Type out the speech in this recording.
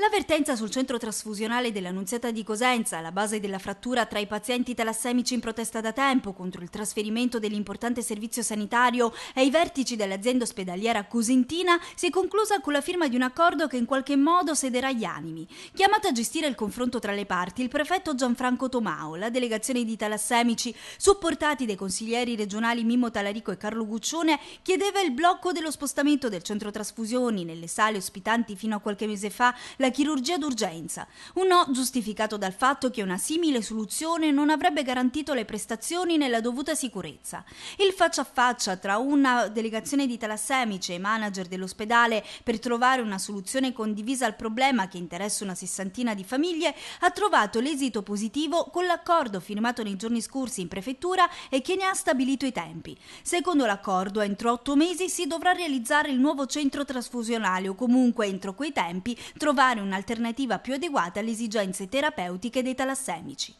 L'avvertenza sul centro trasfusionale dell'Annunziata di Cosenza, la base della frattura tra i pazienti talassemici in protesta da tempo contro il trasferimento dell'importante servizio sanitario e i vertici dell'azienda ospedaliera cosentina, si è conclusa con la firma di un accordo che in qualche modo sederà gli animi. Chiamato a gestire il confronto tra le parti, il prefetto Gianfranco Tomao, la delegazione di talassemici, supportati dai consiglieri regionali Mimmo Talarico e Carlo Guccione, chiedeva il blocco dello spostamento del centro trasfusioni nelle sale ospitanti fino a qualche mese fa la chirurgia d'urgenza. Un no giustificato dal fatto che una simile soluzione non avrebbe garantito le prestazioni nella dovuta sicurezza. Il faccia a faccia tra una delegazione di talassemici e i manager dell'ospedale per trovare una soluzione condivisa al problema che interessa una sessantina di famiglie ha trovato l'esito positivo con l'accordo firmato nei giorni scorsi in prefettura e che ne ha stabilito i tempi. Secondo l'accordo, entro otto mesi si dovrà realizzare il nuovo centro trasfusionale o comunque entro quei tempi trovare un'alternativa più adeguata alle esigenze terapeutiche dei talassemici.